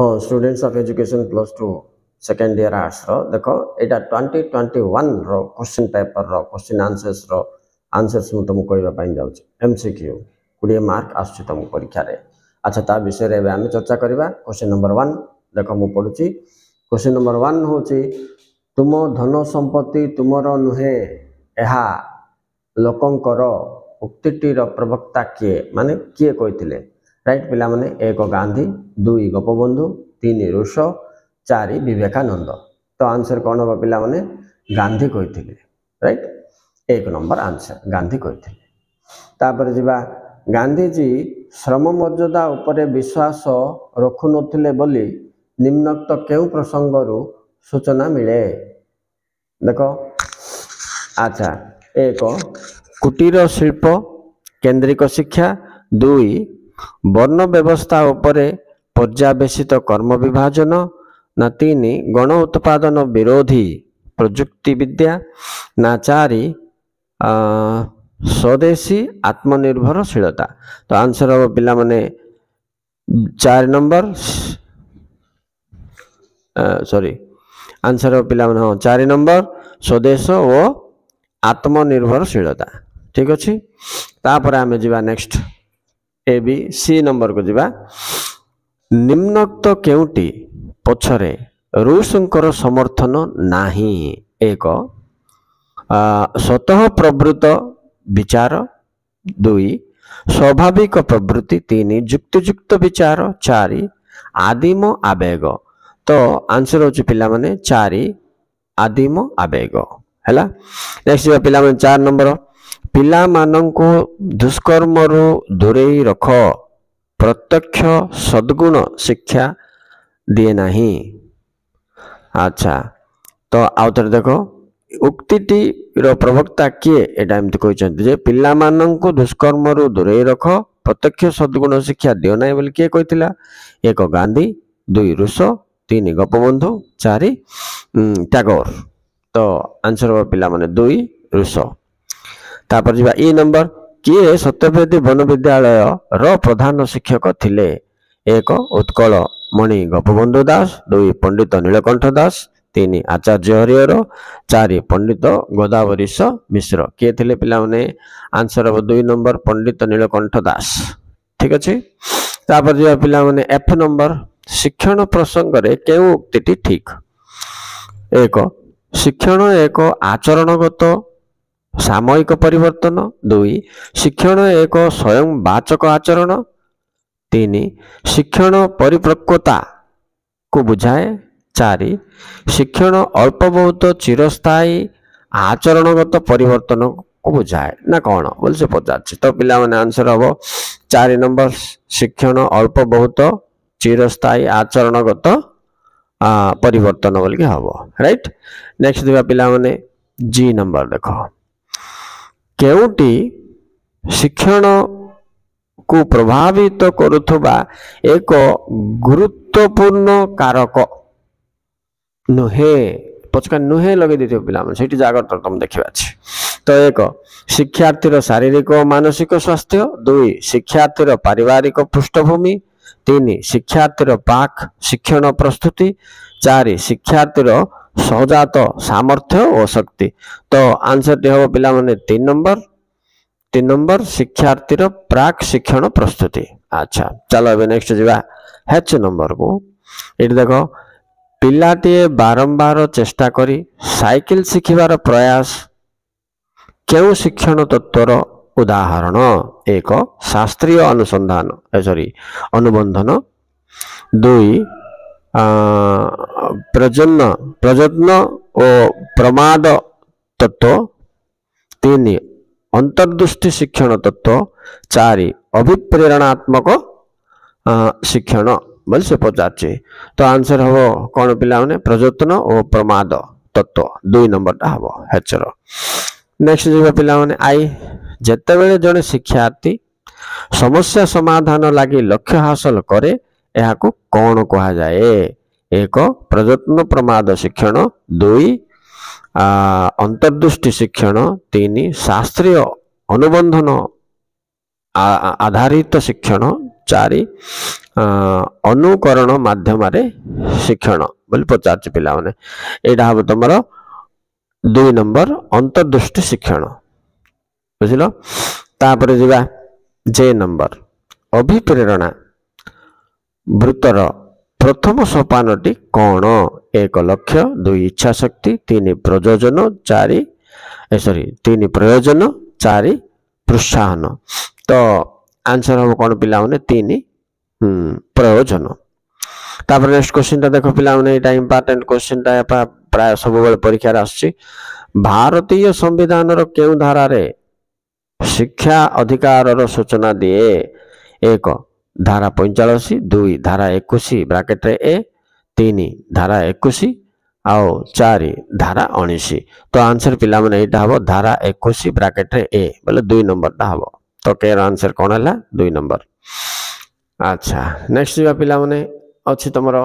ହଁ students of education plus two second year ଆର୍ଟ୍ସର ଦେଖ ଏଇଟା ଟ୍ୱେଣ୍ଟି ଟ୍ୱେଣ୍ଟି ୱାନ୍ର କୋଶ୍ଚିନ୍ ପେପର୍ର କୋଶ୍ଚିନ୍ ଆନ୍ସର୍ସର ଆନ୍ସର୍ସ ମୁଁ ତୁମକୁ କହିବା ପାଇଁ ଯାଉଛି ଏମ୍ ସି କ୍ୟୁ କୋଡ଼ିଏ ମାର୍କ ଆସୁଛି ତୁମ ପରୀକ୍ଷାରେ ଆଚ୍ଛା ତା ବିଷୟରେ ଏବେ ଆମେ ଚର୍ଚ୍ଚା କରିବା କୋଶ୍ଚିନ୍ ନମ୍ବର ୱାନ୍ ଦେଖ ମୁଁ ପଢ଼ୁଛି କୋଶ୍ଚିନ୍ ନମ୍ବର ୱାନ୍ ହେଉଛି ତୁମ ଧନ ସମ୍ପତ୍ତି ତୁମର ନୁହେଁ ଏହା ଲୋକଙ୍କର ଉକ୍ତିଟିର ପ୍ରବକ୍ତା କିଏ ମାନେ କିଏ କହିଥିଲେ ରାଇଟ୍ ପିଲାମାନେ ଏକ ଗାନ୍ଧୀ ଦୁଇ ଗୋପବନ୍ଧୁ ତିନି ରୁଷ ଚାରି ବିବେକାନନ୍ଦ ତ ଆନ୍ସର କ'ଣ ହେବ ପିଲାମାନେ ଗାନ୍ଧୀ କହିଥିଲେ ରାଇଟ୍ ଏକ ନମ୍ବର ଆନ୍ସର ଗାନ୍ଧୀ କହିଥିଲେ ତାପରେ ଯିବା ଗାନ୍ଧୀଜୀ ଶ୍ରମ ମର୍ଯ୍ୟାଦା ଉପରେ ବିଶ୍ୱାସ ରଖୁନଥିଲେ ବୋଲି ନିମ୍ନୋକ୍ତ କେଉଁ ପ୍ରସଙ୍ଗରୁ ସୂଚନା ମିଳେ ଦେଖ ଆଚ୍ଛା ଏକ କୁଟୀର ଶିଳ୍ପ କେନ୍ଦ୍ରିକ ଶିକ୍ଷା ଦୁଇ ବର୍ଣ୍ଣ ବ୍ୟବସ୍ଥା ଉପରେ ପର୍ଯ୍ୟାବେଶିତ କର୍ମ ବିଭାଜନ ନା ତିନି ଗଣ ଉତ୍ପାଦନ ବିରୋଧୀ ପ୍ରଯୁକ୍ତି ବିଦ୍ୟା ନା ଚାରି ସ୍ୱଦେଶୀ ଆତ୍ମନିର୍ଭରଶୀଳତା ତ ଆନ୍ସର ହେବ ପିଲାମାନେ ଚାରି ନମ୍ବର ସରି ଆନ୍ସର ହେବ ପିଲାମାନେ ହଁ ଚାରି ନମ୍ବର ସ୍ୱଦେଶ ଓ ଆତ୍ମନିର୍ଭରଶୀଳତା ଠିକ୍ ଅଛି ତାପରେ ଆମେ ଯିବା next A B C number को जीवा निम्नोक्त केउटी पछरे रुसंकर समर्थन नाही एक स्वतः प्रवृत्त विचार दुई ସ୍ୱାଭାବିକ ପ୍ରବୃତ୍ତି ତିନି ଯୁକ୍ତିଯୁକ୍ତ ବିଚାର ଚାରି ଆଦିମ ଆବେଗ ତ ଆନ୍ସର୍ ହେଉଛି ପିଲାମାନେ ଚାରି ଆଦିମ ଆବେଗ ହେଲା ନେକ୍ସଟ୍ ଯିବା ପିଲାମାନେ ଚାରି ନମ୍ବର ପିଲାମାନଙ୍କୁ ଦୁଷ୍କର୍ମରୁ ଦୂରେଇ ରଖ ପ୍ରତ୍ୟକ୍ଷ ସଦ୍ଗୁଣ ଶିକ୍ଷା ଦିଏ ନାହିଁ ଆଚ୍ଛା ତ ଆଉ ଥରେ ଦେଖ ଉକ୍ତିଟିର ପ୍ରବକ୍ତା କିଏ ଏଇଟା ଏମିତି କହିଛନ୍ତି ଯେ ପିଲାମାନଙ୍କୁ ଦୁଷ୍କର୍ମରୁ ଦୂରେଇ ରଖ ପ୍ରତ୍ୟକ୍ଷ ସଦ୍ଗୁଣ ଶିକ୍ଷା ଦିଅ ନାହିଁ ବୋଲି କିଏ କହିଥିଲା ଏକ ଗାନ୍ଧୀ ଦୁଇ ଋଷ ତିନି ଗୋପବନ୍ଧୁ ଚାରି ଟ୍ୟାଗୋର ତ ଆନ୍ସର ପିଲାମାନେ ଦୁଇ ଋଷ ତାପରେ ଯିବା ଇ ନମ୍ବର କିଏ ସତ୍ୟବ୍ରତୀ ବନ ବିଦ୍ୟାଳୟର ପ୍ରଧାନ ଶିକ୍ଷକ ଥିଲେ ଏକ ଉତ୍କଳ ମଣି ଗୋପବନ୍ଧୁ ଦାସ ଦୁଇ ପଣ୍ଡିତ ନୀଳକଣ୍ଠ ଦାସ ତିନି ଆଚାର୍ଯ୍ୟ ହରିହର ଚାରି ପଣ୍ଡିତ ଗୋଦାବରୀଶ ମିଶ୍ର କିଏ ଥିଲେ ପିଲାମାନେ ଆନ୍ସର୍ ହେବ ଦୁଇ ନମ୍ବର ପଣ୍ଡିତ ନୀଳକଣ୍ଠ ଦାସ ଠିକ୍ ଅଛି ତାପରେ ଯିବା ପିଲାମାନେ ଏଫ୍ ନମ୍ବର ଶିକ୍ଷଣ ପ୍ରସଙ୍ଗରେ କେଉଁ ଉକ୍ତିଟି ଠିକ୍ ଏକ ଶିକ୍ଷଣ ଏକ ଆଚରଣଗତ ସାମୟିକ ପରିବର୍ତ୍ତନ ଦୁଇ ଶିକ୍ଷଣ ଏକ ସ୍ୱୟଂ ବାଚକ ଆଚରଣ ତିନି ଶିକ୍ଷଣ ପରିପକ୍ୱତାକୁ ବୁଝାଏ ଚାରି ଶିକ୍ଷଣ ଅଳ୍ପ ବହୁତ ଚିରସ୍ଥାୟୀ ଆଚରଣଗତ ପରିବର୍ତ୍ତନକୁ ବୁଝାଏ ନା କ'ଣ ବୋଲି ସେ ପଚାରୁଛି ତ ପିଲାମାନେ ଆନ୍ସର ହବ ଚାରି ନମ୍ବର ଶିକ୍ଷଣ ଅଳ୍ପ ବହୁତ ଚିରସ୍ଥାୟୀ ଆଚରଣଗତ ପରିବର୍ତ୍ତନ ବୋଲିକି ହବ ରାଇଟ୍ ନେକ୍ସଟ ଦେଖିବା ପିଲାମାନେ ଜି ନମ୍ବର ଦେଖ କେଉଁଟି ଶିକ୍ଷଣକୁ ପ୍ରଭାବିତ କରୁଥିବା ଏକ ଗୁରୁତ୍ୱପୂର୍ଣ୍ଣ କାରକ ନୁହେଁ ପଛକା ନୁହେଁ ଲଗେଇ ଦେଇଥିବ ପିଲାମାନେ ସେଇଠି ଜାଗତ ତମେ ଦେଖିବା ଅଛି ତ ଏକ ଶିକ୍ଷାର୍ଥୀର ଶାରୀରିକ ଓ ମାନସିକ ସ୍ୱାସ୍ଥ୍ୟ ଦୁଇ ଶିକ୍ଷାର୍ଥୀର ପାରିବାରିକ ପୃଷ୍ଠଭୂମି ତିନି ଶିକ୍ଷାର୍ଥୀର ପାକ୍ ଶିକ୍ଷଣ ପ୍ରସ୍ତୁତି ଚାରି ଶିକ୍ଷାର୍ଥୀର ସହଜାତ ସାମର୍ଥ୍ୟ ଓ ଶକ୍ତି ତ ଆନ୍ସରଟି ହେବ ପିଲାମାନେ ତିନି ନମ୍ବର ତିନି ନମ୍ବର ଶିକ୍ଷାର୍ଥୀର ପ୍ରାକ୍ ଶିକ୍ଷଣ ପ୍ରସ୍ତୁତି ଆଚ୍ଛା ଚାଲ ଏବେ ନେକ୍ସଟ ଯିବା ହେଚ୍ ନମ୍ବରକୁ ଏଇଠି ଦେଖ ପିଲାଟିଏ ବାରମ୍ବାର ଚେଷ୍ଟା କରି ସାଇକେଲ ଶିଖିବାର ପ୍ରୟାସ କେଉଁ ଶିକ୍ଷଣ ତତ୍ତ୍ୱର ଉଦାହରଣ ଏକ ଶାସ୍ତ୍ରୀୟ ଅନୁସନ୍ଧାନ ସରି ଅନୁବନ୍ଧନ ଦୁଇ ପ୍ରଜନ୍ନ ପ୍ରଯତ୍ନ ଓ ପ୍ରମାଦ ତତ୍ତ୍ୱ ତିନି ଅନ୍ତର୍ଦୃଷ୍ଟି ଶିକ୍ଷଣ ତତ୍ତ୍ୱ ଚାରି ଅଭିପ୍ରେରଣାତ୍ମକ ଶିକ୍ଷଣ ବୋଲି ସେ ପଚାରୁଛି ତ ଆନ୍ସର ହବ କ'ଣ ପିଲାମାନେ ପ୍ରଯତ୍ନ ଓ ପ୍ରମାଦ ତତ୍ତ୍ୱ ଦୁଇ ନମ୍ବରଟା ହବ ହେଚର ନେକ୍ସଟ ଯିବା ପିଲାମାନେ ଆଇ ଯେତେବେଳେ ଜଣେ ଶିକ୍ଷାର୍ଥୀ ସମସ୍ୟା ସମାଧାନ ଲାଗି ଲକ୍ଷ୍ୟ ହାସଲ କରେ ଏହାକୁ କ'ଣ କୁହାଯାଏ ଏକ ପ୍ରଯତ୍ନ ପ୍ରମାଦ ଶିକ୍ଷଣ ଦୁଇ ଅନ୍ତର୍ଦୃଷ୍ଟି ଶିକ୍ଷଣ ତିନି ଶାସ୍ତ୍ରୀୟ ଅନୁବନ୍ଧନ ଆଧାରିତ ଶିକ୍ଷଣ ଚାରି ଅନୁକରଣ ମାଧ୍ୟମରେ ଶିକ୍ଷଣ ବୋଲି ପଚାରୁଛି ପିଲାମାନେ ଏଇଟା ହବ ତମର ଦୁଇ ନମ୍ବର ଅନ୍ତର୍ଦୃଷ୍ଟି ଶିକ୍ଷଣ ବୁଝିଲ ତାପରେ ଯିବା ଜେ ନମ୍ବର ଅଭିପ୍ରେରଣା ବୃତ୍ତର ପ୍ରଥମ ସୋପାନଟି କ'ଣ ଏକ ଲକ୍ଷ ଦୁଇ ଇଚ୍ଛା ଶକ୍ତି ତିନି ପ୍ରଯୋଜନ ଚାରି ସରି ତିନି ପ୍ରୟୋଜନ ଚାରି ପ୍ରୋତ୍ସାହନ ତ ଆନ୍ସର ହେବ କ'ଣ ପିଲାମାନେ ତିନି ପ୍ରୟୋଜନ ତାପରେ ନେକ୍ସଟ କୋଶ୍ଚିନ୍ଟା ଦେଖ ପିଲାମାନେ ଏଇଟା ଇମ୍ପୋର୍ଟାଣ୍ଟ କୋଶ୍ଚିନ୍ଟା ପ୍ରାୟ ସବୁବେଳେ ପରୀକ୍ଷାରେ ଆସୁଛି ଭାରତୀୟ ସମ୍ବିଧାନର କେଉଁ ଧାରାରେ ଶିକ୍ଷା ଅଧିକାରର ସୂଚନା ଦିଏ ଏକ ଧାରା ପଇଁଚାଳିଶ ଦୁଇ ଧାରା ଏକୋଇଶ ବ୍ରାକେଟ୍ରେ ଏ ତିନି ଧାରା ଏକୋଇଶ ଆଉ ଚାରି ଧାରା ଉଣେଇଶ ତ ଆନ୍ସର୍ ପିଲାମାନେ ଏଇଟା ହେବ ଧାରା ଏକୋଇଶ ବ୍ରାକେଟ୍ରେ ଏ ବୋଲେ ଦୁଇ ନମ୍ବରଟା ହେବ ତ କେର ଆନ୍ସର୍ କ'ଣ ହେଲା ଦୁଇ ନମ୍ବର ଆଚ୍ଛା ନେକ୍ସଟ ଯିବା ପିଲାମାନେ ଅଛି ତୁମର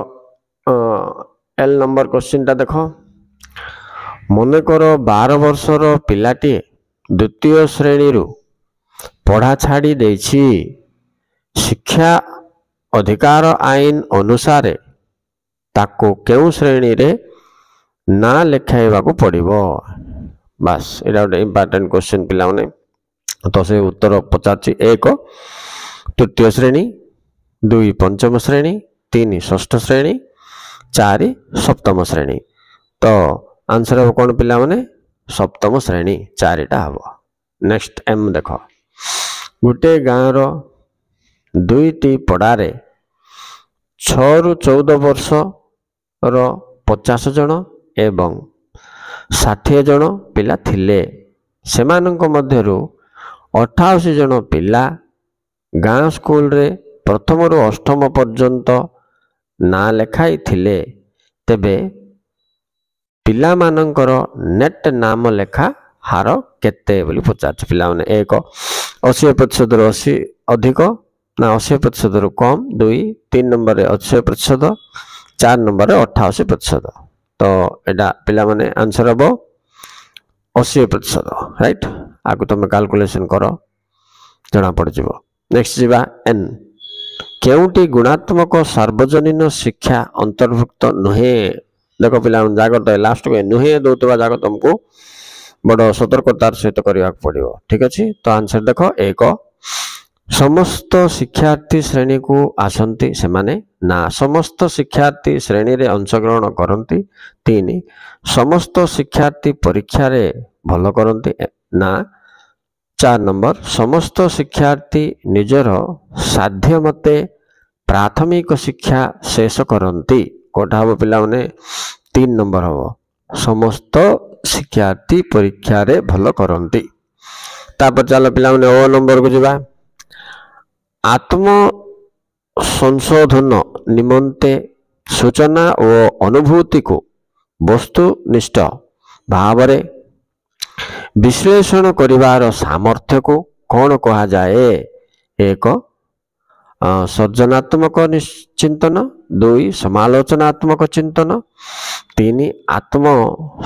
ଏଲ୍ ନମ୍ବର କୋଶ୍ଚିନ୍ଟା ଦେଖ ମନେକର ବାର ବର୍ଷର ପିଲାଟିଏ ଦ୍ୱିତୀୟ ଶ୍ରେଣୀରୁ ପଢ଼ା ଛାଡ଼ି ଦେଇଛି ଶିକ୍ଷା ଅଧିକାର ଆଇନ ଅନୁସାରେ ତାକୁ କେଉଁ ଶ୍ରେଣୀରେ ନାଁ ଲେଖାଇବାକୁ ପଡ଼ିବ ବାସ୍ ଏଇଟା ଗୋଟେ ଇମ୍ପୋର୍ଟାଣ୍ଟ କ୍ୱେଶ୍ଚିନ୍ ପିଲାମାନେ ତ ସେ ଉତ୍ତର ପଚାରୁଛି ଏକ ତୃତୀୟ ଶ୍ରେଣୀ ଦୁଇ ପଞ୍ଚମ ଶ୍ରେଣୀ ତିନି ଷଷ୍ଠ ଶ୍ରେଣୀ ଚାରି ସପ୍ତମ ଶ୍ରେଣୀ ତ ଆନ୍ସର୍ ହେବ କ'ଣ ପିଲାମାନେ ସପ୍ତମ ଶ୍ରେଣୀ ଚାରିଟା ହେବ ନେକ୍ସଟ ଏମ୍ ଦେଖ ଗୋଟିଏ ଗାଁର ଦୁଇଟି ପଡ଼ାରେ ଛଅରୁ ଚଉଦ ବର୍ଷର ପଚାଶ ଜଣ ଏବଂ ଷାଠିଏ ଜଣ ପିଲା ଥିଲେ ସେମାନଙ୍କ ମଧ୍ୟରୁ ଅଠାଅଶୀ ଜଣ ପିଲା ଗାଁ ସ୍କୁଲରେ ପ୍ରଥମରୁ ଅଷ୍ଟମ ପର୍ଯ୍ୟନ୍ତ ନାଁ ଲେଖାଇଥିଲେ ତେବେ ପିଲାମାନଙ୍କର ନେଟ୍ ନାମ ଲେଖା ହାର କେତେ ବୋଲି ପଚାରୁଛି ପିଲାମାନେ ଏକ ଅଶୀ ପ୍ରତିଶତରୁ ଅଶୀ ଅଧିକ ନା ଅଶୀ ପ୍ରତିଶତରୁ କମ୍ ଦୁଇ ତିନି ନମ୍ବରରେ ଅଶୀ ପ୍ରତିଶତ ଚାରି ନମ୍ବରରେ ଅଠାଅଶୀ ପ୍ରତିଶତ ତ ଏଇଟା ପିଲାମାନେ ଆନ୍ସର୍ ହେବ ଅଶୀ ପ୍ରତିଶତ ରାଇଟ୍ ଆଗକୁ ତୁମେ କାଲକୁଲେସନ୍ କର ଜଣାପଡ଼ିଯିବ ନେକ୍ସଟ ଯିବା ଏନ୍ କେଉଁଟି ଗୁଣାତ୍ମକ ସାର୍ବଜନୀନ ଶିକ୍ଷା ଅନ୍ତର୍ଭୁକ୍ତ ନୁହେଁ ଦେଖ ପିଲାମାନେ ଜାଗ୍ରତ ଲାଷ୍ଟକୁ ନୁହେଁ ଦେଉଥିବା ଜାଗ ତୁମକୁ ବଡ଼ ସତର୍କତାର ସହିତ କରିବାକୁ ପଡ଼ିବ ଠିକ୍ ଅଛି ତ ଆନ୍ସର୍ ଦେଖ ଏକ ସମସ୍ତ ଶିକ୍ଷାର୍ଥୀ ଶ୍ରେଣୀକୁ ଆସନ୍ତି ସେମାନେ ନା ସମସ୍ତ ଶିକ୍ଷାର୍ଥୀ ଶ୍ରେଣୀରେ ଅଂଶଗ୍ରହଣ କରନ୍ତି ତିନି ସମସ୍ତ ଶିକ୍ଷାର୍ଥୀ ପରୀକ୍ଷାରେ ଭଲ କରନ୍ତି ନା ଚାରି ନମ୍ବର ସମସ୍ତ ଶିକ୍ଷାର୍ଥୀ ନିଜର ସାଧ୍ୟ ମତେ ପ୍ରାଥମିକ ଶିକ୍ଷା ଶେଷ କରନ୍ତି କେଉଁଟା ହେବ ପିଲାମାନେ ତିନି ନମ୍ବର ହେବ ସମସ୍ତ ଶିକ୍ଷାର୍ଥୀ ପରୀକ୍ଷାରେ ଭଲ କରନ୍ତି ତାପରେ ଚାଲ ପିଲାମାନେ ଅ ନମ୍ବରକୁ ଯିବା ଆତ୍ମ ସଂଶୋଧନ ନିମନ୍ତେ ସୂଚନା ଓ ଅନୁଭୂତିକୁ ବସ୍ତୁନିଷ୍ଠ ଭାବରେ ବିଶ୍ଳେଷଣ କରିବାର ସାମର୍ଥ୍ୟକୁ କ'ଣ କୁହାଯାଏ ଏକ ସର୍ଜନାତ୍ମକ ଚିନ୍ତନ ଦୁଇ ସମାଲୋଚନାତ୍ମକ ଚିନ୍ତନ ତିନି ଆତ୍ମ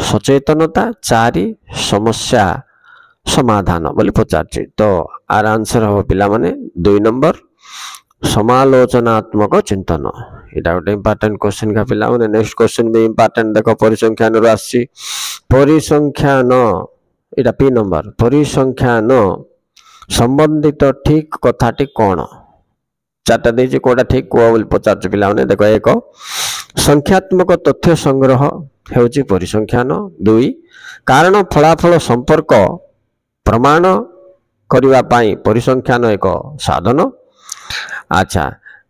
ସଚେତନତା ଚାରି ସମସ୍ୟା ସମାଧାନ ବୋଲି ପଚାରୁଛି ତ ଆର ଆନ୍ସର ହେବ ପିଲାମାନେ ଦୁଇ ନମ୍ବର ସମାଲୋଚନାତ୍ମକ ଚିନ୍ତନ ଏଇଟା ଗୋଟେ ଇମ୍ପୋର୍ଟାଣ୍ଟ କ୍ୱେଶ୍ଚିନ୍ କା ପିଲାମାନେ ନେକ୍ସଟ କ୍ୱେଶ୍ଚିନ୍ ବି ଇମ୍ପୋର୍ଟାଣ୍ଟ ଦେଖ ପରିସଂଖ୍ୟାନରୁ ଆସିଛି ପରିସଂଖ୍ୟାନ ଏଇଟା ପି ନମ୍ବର ପରିସଂଖ୍ୟାନ ସମ୍ବନ୍ଧିତ ଠିକ୍ କଥାଟି କ'ଣ ଚାରିଟା ଦେଇଛି କେଉଁଟା ଠିକ୍ କୁହ ବୋଲି ପଚାରୁଛି ପିଲାମାନେ ଦେଖ ଏକ ସଂଖ୍ୟାତ୍ମକ ତଥ୍ୟ ସଂଗ୍ରହ ହେଉଛି ପରିସଂଖ୍ୟାନ ଦୁଇ କାରଣ ଫଳାଫଳ ସମ୍ପର୍କ ପ୍ରମାଣ କରିବା ପାଇଁ ପରିସଂଖ୍ୟାନ ଏକ ସାଧନ ଆଚ୍ଛା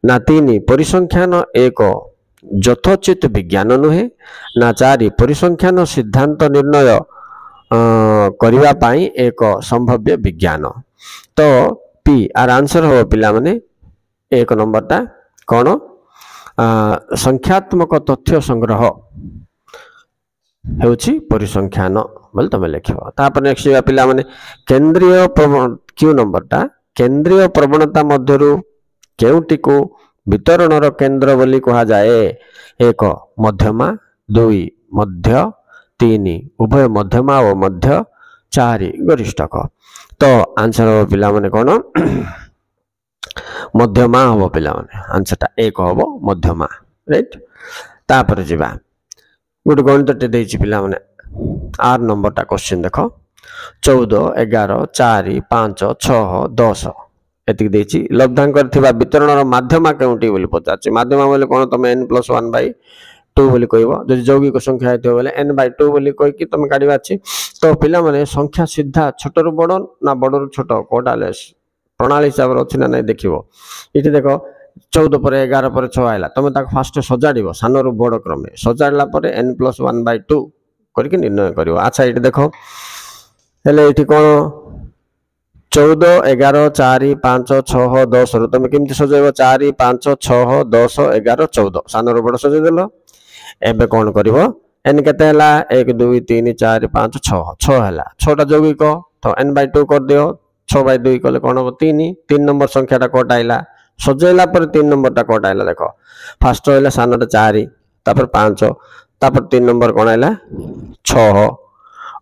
ନା ତିନି ପରିସଂଖ୍ୟାନ ଏକ ଯଥୋଚିତ ବିଜ୍ଞାନ ନୁହେଁ ନା ଚାରି ପରିସଂଖ୍ୟାନ ସିଦ୍ଧାନ୍ତ ନିର୍ଣ୍ଣୟ କରିବା ପାଇଁ ଏକ ସମ୍ଭାବ୍ୟ ବିଜ୍ଞାନ ତ ପି ଆର ଆନ୍ସର ହେବ ପିଲାମାନେ ଏକ ନମ୍ବରଟା କ'ଣ ସଂଖ୍ୟାତ୍ମକ ତଥ୍ୟ ସଂଗ୍ରହ ହେଉଛି ପରିସଂଖ୍ୟାନ ବୋଲି ତୁମେ ଲେଖିବ ତାପରେ ନେକ୍ସଟ ଯିବା ପିଲାମାନେ କେନ୍ଦ୍ରୀୟ ପ୍ରବଣ କ୍ୟୁ ନମ୍ବରଟା କେନ୍ଦ୍ରୀୟ ପ୍ରବଣତା ମଧ୍ୟରୁ କେଉଁଟିକୁ ବିତରଣର କେନ୍ଦ୍ର ବୋଲି କୁହାଯାଏ ଏକ ମଧ୍ୟମା ଦୁଇ ମଧ୍ୟ ତିନି ଉଭୟ ମଧ୍ୟମା ଓ ମଧ୍ୟ ଚାରି ଗରିଷ୍ଠକ ତ ଆନ୍ସର ହେବ ପିଲାମାନେ କ'ଣ ମଧ୍ୟମା ହବ ପିଲାମାନେ ଆନ୍ସରଟା ଏକ ହେବ ମଧ୍ୟମା ରାଇଟ୍ ତାପରେ ଯିବା ଗୋଟେ ଗଣିତଟେ ଦେଇଛି ପିଲାମାନେ ଆଠ ନମ୍ବରଟା କୋଶ୍ଚିନ୍ ଦେଖ ଚଉଦ ଏଗାର ଚାରି ପାଞ୍ଚ ଛଅ ଦଶ ଏତିକି ଦେଇଛି ଲବ୍ଧାଙ୍କରେ ଥିବା ବିତରଣର ମାଧ୍ୟମା କେଉଁଟି ବୋଲି ପଚାରିଛି ମାଧ୍ୟମା ବୋଲେ କ'ଣ ତମେ N plus one by two ବୋଲି କହିବ ଯଦି ଯୌଗିକ ସଂଖ୍ୟା ହେଇଥିବ ବୋଲେ ଏନ୍ ବାଇ ଟୁ ବୋଲି କହିକି ତମେ କାଢ଼ିବା ଅଛି ତ ପିଲାମାନେ ସଂଖ୍ୟା ସିଧା ଛୋଟରୁ ବଡ଼ ନା ବଡ଼ରୁ ଛୋଟ କେଉଁଟା ହେଲେ ପ୍ରଣାଳୀ ହିସାବରେ ଅଛି ନା ନାହିଁ ଦେଖିବ ଏଠି ଦେଖ ଚଉଦ ପରେ ଏଗାର ପରେ ଛଅ ହେଲା ତମେ ତାକୁ ଫାଷ୍ଟ ସଜାଡ଼ିବ ସାନରୁ ବଡ଼ କ୍ରମେ ସଜାଡ଼ିଲା ପରେ N plus one by two କରିକି ନିର୍ଣ୍ଣୟ କରିବ ଆଚ୍ଛା ଏଇଠି ଦେଖ ହେଲେ ଏଇଠି କ'ଣ ଚଉଦ ଏଗାର ଚାରି ପାଞ୍ଚ ଛଅ ଦଶରୁ ତମେ କେମିତି ସଜେଇବ ଚାରି ପାଞ୍ଚ ଛଅ ଦଶ ଏଗାର ଚଉଦ ସାନରୁ ବଡ଼ ସଜେଇଦେଲ ଏବେ କ'ଣ କରିବ ଏନ୍ କେତେ ହେଲା ଏକ ଦୁଇ ତିନି ଚାରି ପାଞ୍ଚ ଛଅ ଛଅ ହେଲା ଛଅଟା ଯୌଗିକ ତ ଏନ୍ ବାଇ ଟୁ କରିଦିଅ ଛଅ ବାଇ ଦୁଇ କଲେ କ'ଣ ହେବ ତିନି ତିନି ନମ୍ବର ସଂଖ୍ୟାଟା କଟା ହେଲା ସଜେଇଲା ପରେ ତିନି ନମ୍ବରଟା କଟା ହେଲା ଦେଖ ଫାର୍ଷ୍ଟ ରହିଲା ସାନଟା ଚାରି ତାପରେ ପାଞ୍ଚ तापर तीन नंबर कौन है छह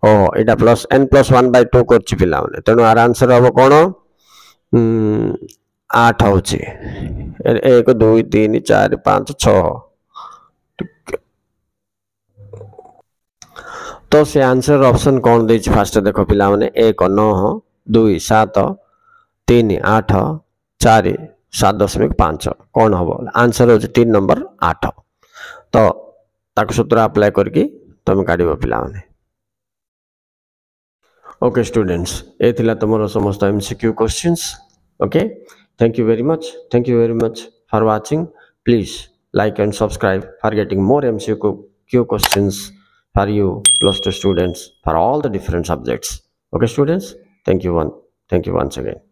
ओह या plus N plus one by two कर पाने तेणु आर आंसर हम कौन आठ हूँ एक दुई तीन चार पाँच छह तो से आंसर ऑप्शन कौन दे फास्ट देख पाने एक नौ दुई सात तीन आठ चार सात दशमिक पाँच कौन हम आंसर तीन नंबर आठ तो ताकि सूत्र आप्लाय करके तुम काढ़ पाने ओके स्टूडेंट्स ये तुम समस्त M C Q Q question okay thank you very much thank you very much for watching please like and subscribe for getting more M C Q question for you plus two students for all the different subjects okay students thank you one thank you once again